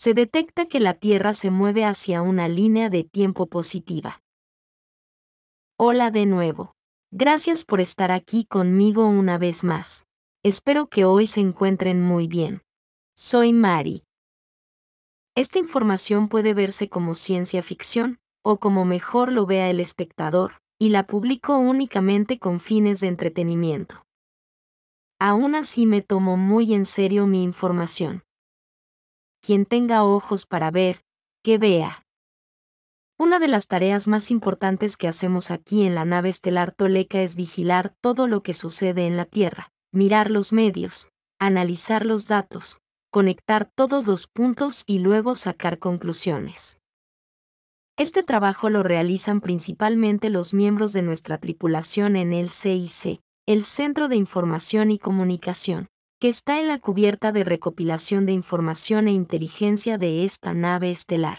se detecta que la Tierra se mueve hacia una línea de tiempo positiva. Hola de nuevo. Gracias por estar aquí conmigo una vez más. Espero que hoy se encuentren muy bien. Soy Mari. Esta información puede verse como ciencia ficción, o como mejor lo vea el espectador, y la publico únicamente con fines de entretenimiento. Aún así me tomo muy en serio mi información quien tenga ojos para ver, que vea. Una de las tareas más importantes que hacemos aquí en la nave estelar Toleca es vigilar todo lo que sucede en la Tierra, mirar los medios, analizar los datos, conectar todos los puntos y luego sacar conclusiones. Este trabajo lo realizan principalmente los miembros de nuestra tripulación en el CIC, el Centro de Información y Comunicación, que está en la cubierta de recopilación de información e inteligencia de esta nave estelar.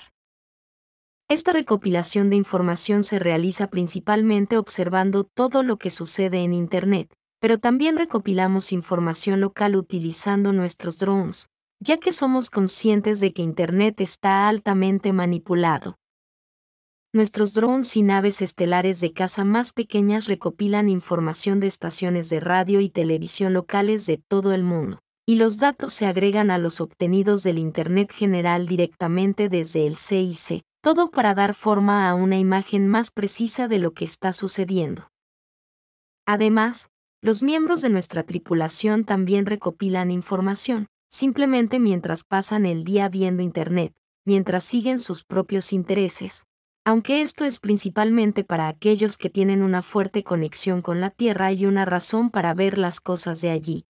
Esta recopilación de información se realiza principalmente observando todo lo que sucede en Internet, pero también recopilamos información local utilizando nuestros drones, ya que somos conscientes de que Internet está altamente manipulado nuestros drones y naves estelares de caza más pequeñas recopilan información de estaciones de radio y televisión locales de todo el mundo, y los datos se agregan a los obtenidos del Internet general directamente desde el CIC, todo para dar forma a una imagen más precisa de lo que está sucediendo. Además, los miembros de nuestra tripulación también recopilan información, simplemente mientras pasan el día viendo Internet, mientras siguen sus propios intereses, aunque esto es principalmente para aquellos que tienen una fuerte conexión con la Tierra y una razón para ver las cosas de allí.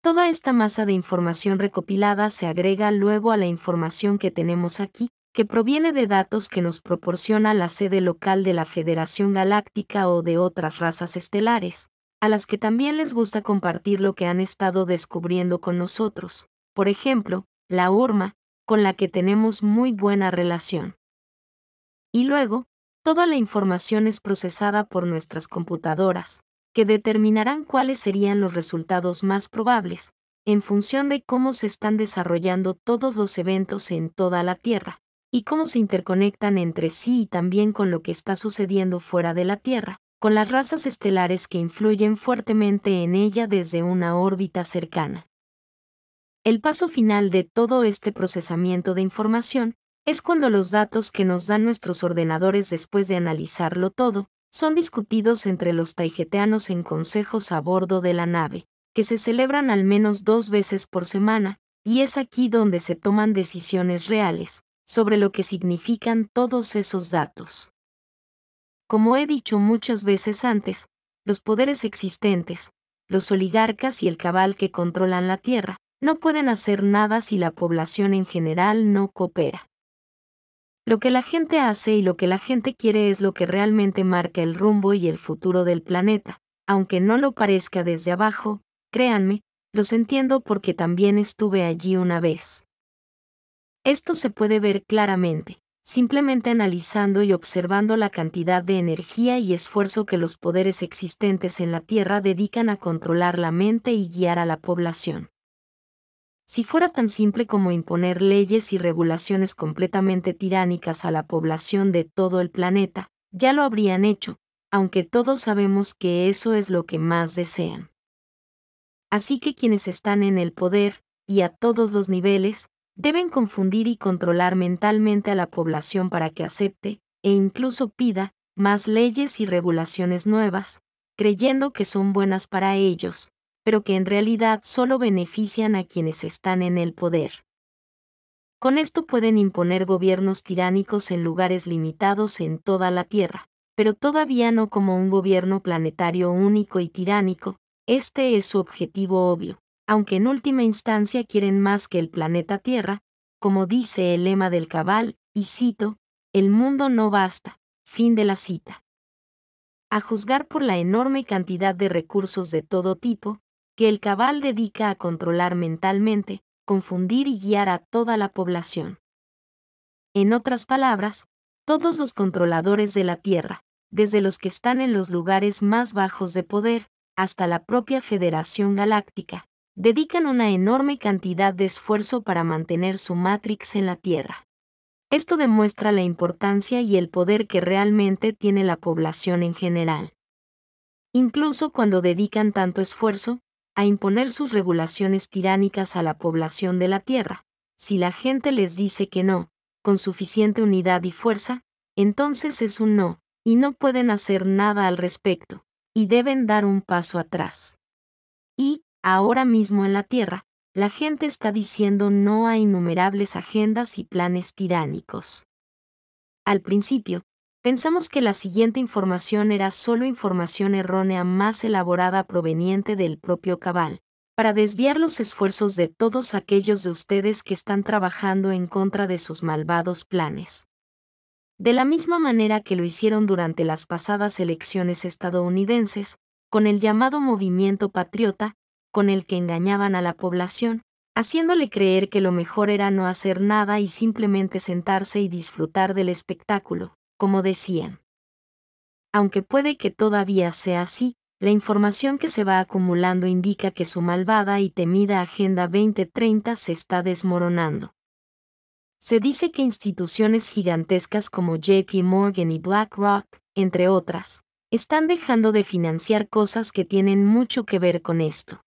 Toda esta masa de información recopilada se agrega luego a la información que tenemos aquí, que proviene de datos que nos proporciona la sede local de la Federación Galáctica o de otras razas estelares, a las que también les gusta compartir lo que han estado descubriendo con nosotros, por ejemplo, la Urma, con la que tenemos muy buena relación y luego, toda la información es procesada por nuestras computadoras, que determinarán cuáles serían los resultados más probables, en función de cómo se están desarrollando todos los eventos en toda la Tierra, y cómo se interconectan entre sí y también con lo que está sucediendo fuera de la Tierra, con las razas estelares que influyen fuertemente en ella desde una órbita cercana. El paso final de todo este procesamiento de información es cuando los datos que nos dan nuestros ordenadores después de analizarlo todo, son discutidos entre los taijeteanos en consejos a bordo de la nave, que se celebran al menos dos veces por semana, y es aquí donde se toman decisiones reales, sobre lo que significan todos esos datos. Como he dicho muchas veces antes, los poderes existentes, los oligarcas y el cabal que controlan la tierra, no pueden hacer nada si la población en general no coopera. Lo que la gente hace y lo que la gente quiere es lo que realmente marca el rumbo y el futuro del planeta. Aunque no lo parezca desde abajo, créanme, los entiendo porque también estuve allí una vez. Esto se puede ver claramente, simplemente analizando y observando la cantidad de energía y esfuerzo que los poderes existentes en la Tierra dedican a controlar la mente y guiar a la población. Si fuera tan simple como imponer leyes y regulaciones completamente tiránicas a la población de todo el planeta, ya lo habrían hecho, aunque todos sabemos que eso es lo que más desean. Así que quienes están en el poder, y a todos los niveles, deben confundir y controlar mentalmente a la población para que acepte, e incluso pida, más leyes y regulaciones nuevas, creyendo que son buenas para ellos, pero que en realidad solo benefician a quienes están en el poder. Con esto pueden imponer gobiernos tiránicos en lugares limitados en toda la Tierra, pero todavía no como un gobierno planetario único y tiránico, este es su objetivo obvio, aunque en última instancia quieren más que el planeta Tierra, como dice el lema del cabal, y cito, el mundo no basta, fin de la cita. A juzgar por la enorme cantidad de recursos de todo tipo, que el cabal dedica a controlar mentalmente, confundir y guiar a toda la población. En otras palabras, todos los controladores de la Tierra, desde los que están en los lugares más bajos de poder, hasta la propia Federación Galáctica, dedican una enorme cantidad de esfuerzo para mantener su Matrix en la Tierra. Esto demuestra la importancia y el poder que realmente tiene la población en general. Incluso cuando dedican tanto esfuerzo, a imponer sus regulaciones tiránicas a la población de la Tierra. Si la gente les dice que no, con suficiente unidad y fuerza, entonces es un no, y no pueden hacer nada al respecto, y deben dar un paso atrás. Y, ahora mismo en la Tierra, la gente está diciendo no a innumerables agendas y planes tiránicos. Al principio, Pensamos que la siguiente información era solo información errónea más elaborada proveniente del propio cabal, para desviar los esfuerzos de todos aquellos de ustedes que están trabajando en contra de sus malvados planes. De la misma manera que lo hicieron durante las pasadas elecciones estadounidenses, con el llamado movimiento patriota, con el que engañaban a la población, haciéndole creer que lo mejor era no hacer nada y simplemente sentarse y disfrutar del espectáculo como decían. Aunque puede que todavía sea así, la información que se va acumulando indica que su malvada y temida Agenda 2030 se está desmoronando. Se dice que instituciones gigantescas como JP Morgan y BlackRock, entre otras, están dejando de financiar cosas que tienen mucho que ver con esto.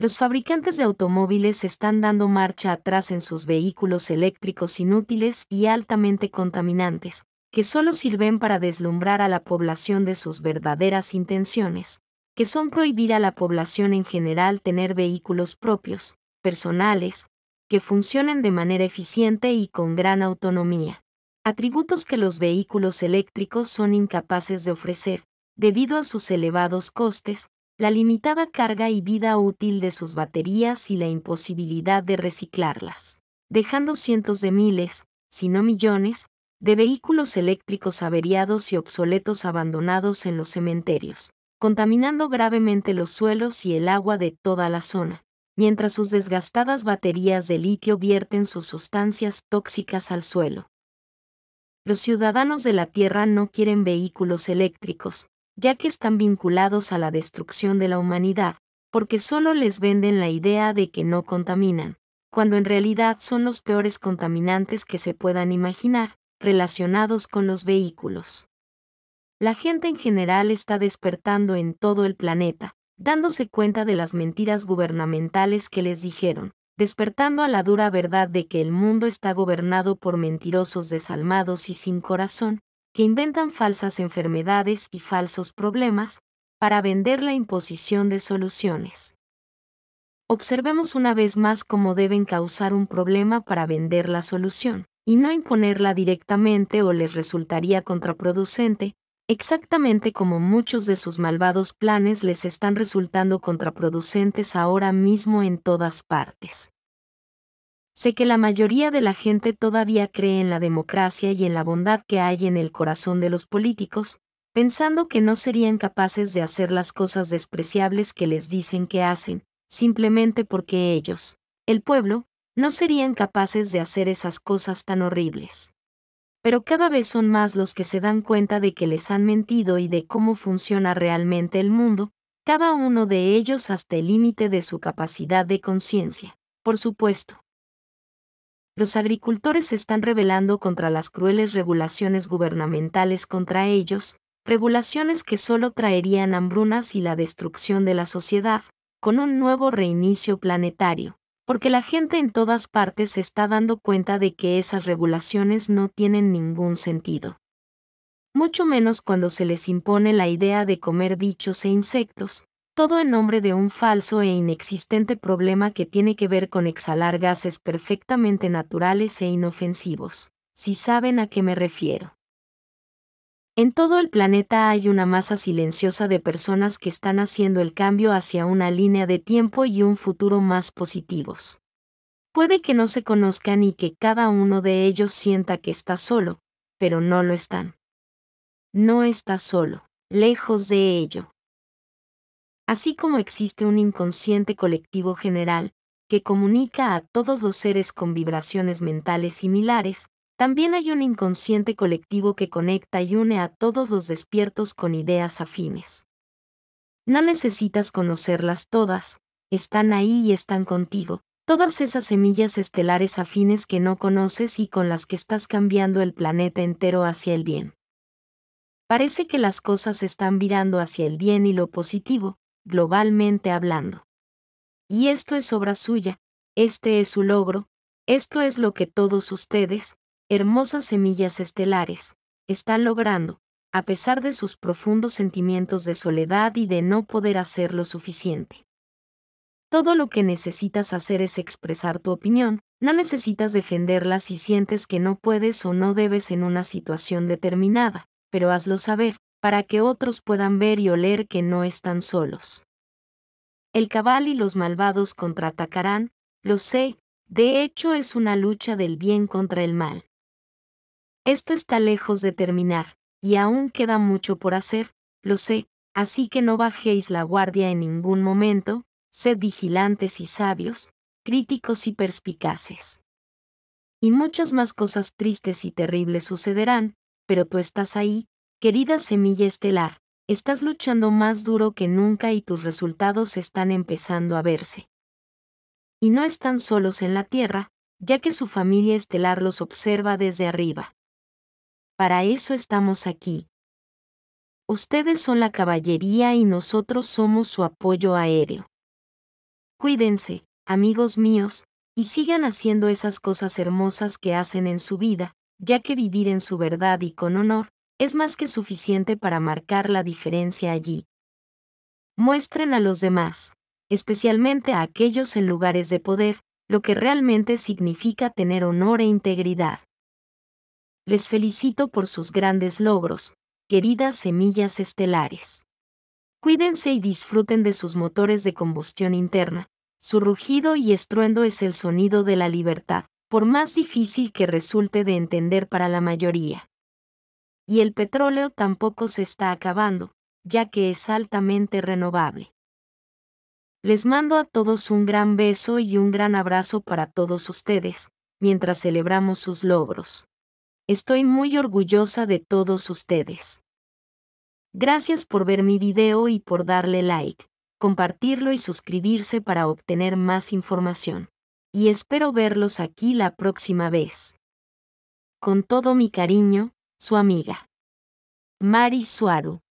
Los fabricantes de automóviles están dando marcha atrás en sus vehículos eléctricos inútiles y altamente contaminantes, que solo sirven para deslumbrar a la población de sus verdaderas intenciones, que son prohibir a la población en general tener vehículos propios, personales, que funcionen de manera eficiente y con gran autonomía. Atributos que los vehículos eléctricos son incapaces de ofrecer, debido a sus elevados costes, la limitada carga y vida útil de sus baterías y la imposibilidad de reciclarlas, dejando cientos de miles, si no millones, de vehículos eléctricos averiados y obsoletos abandonados en los cementerios, contaminando gravemente los suelos y el agua de toda la zona, mientras sus desgastadas baterías de litio vierten sus sustancias tóxicas al suelo. Los ciudadanos de la Tierra no quieren vehículos eléctricos, ya que están vinculados a la destrucción de la humanidad, porque solo les venden la idea de que no contaminan, cuando en realidad son los peores contaminantes que se puedan imaginar, relacionados con los vehículos. La gente en general está despertando en todo el planeta, dándose cuenta de las mentiras gubernamentales que les dijeron, despertando a la dura verdad de que el mundo está gobernado por mentirosos desalmados y sin corazón, que inventan falsas enfermedades y falsos problemas, para vender la imposición de soluciones. Observemos una vez más cómo deben causar un problema para vender la solución y no imponerla directamente o les resultaría contraproducente, exactamente como muchos de sus malvados planes les están resultando contraproducentes ahora mismo en todas partes. Sé que la mayoría de la gente todavía cree en la democracia y en la bondad que hay en el corazón de los políticos, pensando que no serían capaces de hacer las cosas despreciables que les dicen que hacen, simplemente porque ellos, el pueblo, no serían capaces de hacer esas cosas tan horribles. Pero cada vez son más los que se dan cuenta de que les han mentido y de cómo funciona realmente el mundo, cada uno de ellos hasta el límite de su capacidad de conciencia, por supuesto. Los agricultores se están rebelando contra las crueles regulaciones gubernamentales contra ellos, regulaciones que solo traerían hambrunas y la destrucción de la sociedad, con un nuevo reinicio planetario porque la gente en todas partes se está dando cuenta de que esas regulaciones no tienen ningún sentido. Mucho menos cuando se les impone la idea de comer bichos e insectos, todo en nombre de un falso e inexistente problema que tiene que ver con exhalar gases perfectamente naturales e inofensivos, si saben a qué me refiero. En todo el planeta hay una masa silenciosa de personas que están haciendo el cambio hacia una línea de tiempo y un futuro más positivos. Puede que no se conozcan y que cada uno de ellos sienta que está solo, pero no lo están. No está solo, lejos de ello. Así como existe un inconsciente colectivo general, que comunica a todos los seres con vibraciones mentales similares, también hay un inconsciente colectivo que conecta y une a todos los despiertos con ideas afines. No necesitas conocerlas todas, están ahí y están contigo, todas esas semillas estelares afines que no conoces y con las que estás cambiando el planeta entero hacia el bien. Parece que las cosas están virando hacia el bien y lo positivo, globalmente hablando. Y esto es obra suya, este es su logro, esto es lo que todos ustedes, hermosas semillas estelares, está logrando, a pesar de sus profundos sentimientos de soledad y de no poder hacer lo suficiente. Todo lo que necesitas hacer es expresar tu opinión, no necesitas defenderla si sientes que no puedes o no debes en una situación determinada, pero hazlo saber, para que otros puedan ver y oler que no están solos. El cabal y los malvados contraatacarán, lo sé, de hecho es una lucha del bien contra el mal. Esto está lejos de terminar, y aún queda mucho por hacer, lo sé, así que no bajéis la guardia en ningún momento, sed vigilantes y sabios, críticos y perspicaces. Y muchas más cosas tristes y terribles sucederán, pero tú estás ahí, querida semilla estelar, estás luchando más duro que nunca y tus resultados están empezando a verse. Y no están solos en la Tierra, ya que su familia estelar los observa desde arriba para eso estamos aquí. Ustedes son la caballería y nosotros somos su apoyo aéreo. Cuídense, amigos míos, y sigan haciendo esas cosas hermosas que hacen en su vida, ya que vivir en su verdad y con honor es más que suficiente para marcar la diferencia allí. Muestren a los demás, especialmente a aquellos en lugares de poder, lo que realmente significa tener honor e integridad. Les felicito por sus grandes logros, queridas semillas estelares. Cuídense y disfruten de sus motores de combustión interna. Su rugido y estruendo es el sonido de la libertad, por más difícil que resulte de entender para la mayoría. Y el petróleo tampoco se está acabando, ya que es altamente renovable. Les mando a todos un gran beso y un gran abrazo para todos ustedes, mientras celebramos sus logros. Estoy muy orgullosa de todos ustedes. Gracias por ver mi video y por darle like, compartirlo y suscribirse para obtener más información. Y espero verlos aquí la próxima vez. Con todo mi cariño, su amiga. Mari Suaru.